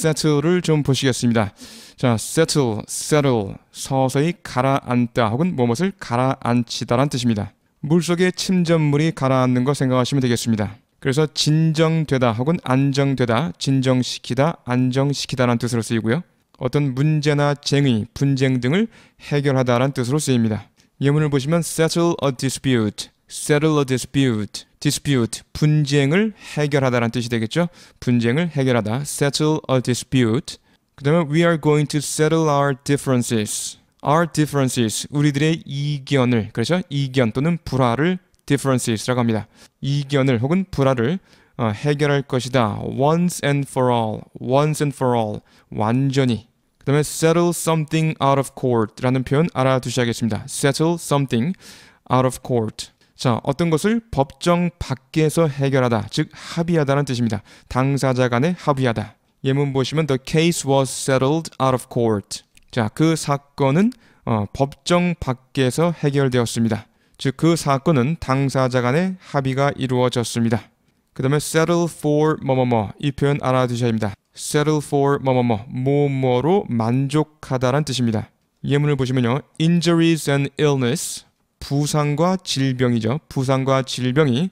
settle를 좀 보시겠습니다. 자, settle, settle, 서서히 가라앉다 혹은 무엇을 가라앉히다란 뜻입니다. 물속에 침전물이 가라앉는 거 생각하시면 되겠습니다. 그래서 진정되다 혹은 안정되다, 진정시키다, 안정시키다란 뜻으로 쓰이고요. 어떤 문제나 쟁의, 분쟁 등을 해결하다란 뜻으로 쓰입니다. 예문을 보시면 settle a dispute, settle a dispute, dispute 분쟁을 해결하다라는 뜻이 되겠죠. 분쟁을 해결하다, settle a dispute. 그다음에 we are going to settle our differences. our differences 우리들의 이견을 그렇죠? 이견 또는 불화를 differences라고 합니다. 이견을 혹은 불화를 어, 해결할 것이다. once and for all, once and for all 완전히 그 다음에 settle something out of court라는 표현 알아두셔야겠습니다. settle something out of court. 자, 어떤 것을 법정 밖에서 해결하다, 즉 합의하다는 뜻입니다. 당사자 간에 합의하다. 예문 보시면 the case was settled out of court. 자, 그 사건은 어, 법정 밖에서 해결되었습니다. 즉 그 사건은 당사자 간의 합의가 이루어졌습니다. 그 다음에 settle for 뭐뭐뭐 이 표현 알아두셔야 합니다. settle for 뭐뭐뭐 뭐뭐로 만족하다란 뜻입니다. 예문을 보시면요. injuries and illness 부상과 질병이죠. 부상과 질병이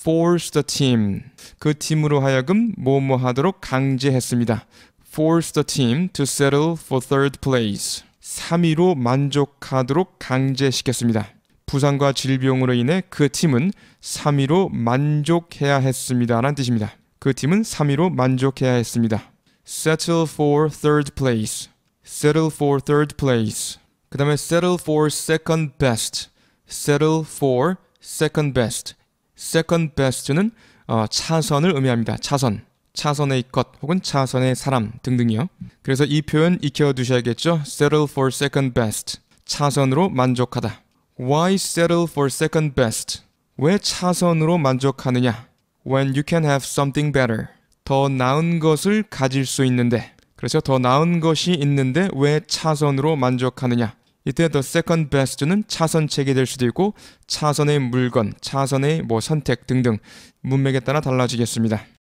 force the team 그 팀으로 하여금 뭐뭐 하도록 강제했습니다. force the team to settle for third place 3위로 만족하도록 강제시켰습니다. 부상과 질병으로 인해 그 팀은 3위로 만족해야 했습니다라는 뜻입니다. 그 팀은 3위로 만족해야 했습니다. settle for third place settle for third place 그 다음에 settle for second best settle for second best. second best는 어, 차선을 의미합니다. 차선. 차선의 것 혹은 차선의 사람 등등이요. 그래서 이 표현 익혀 두셔야겠죠. settle for second best. 차선으로 만족하다. Why settle for second best? 왜 차선으로 만족하느냐? When you can have something better. 더 나은 것을 가질 수 있는데. 그렇죠. 더 나은 것이 있는데 왜 차선으로 만족하느냐? 이때 더 세컨 s e c o 는 차선책이 될 수도 있고 차선의 물건, 차선의 뭐 선택 등등 문맥에 따라 달라지겠습니다.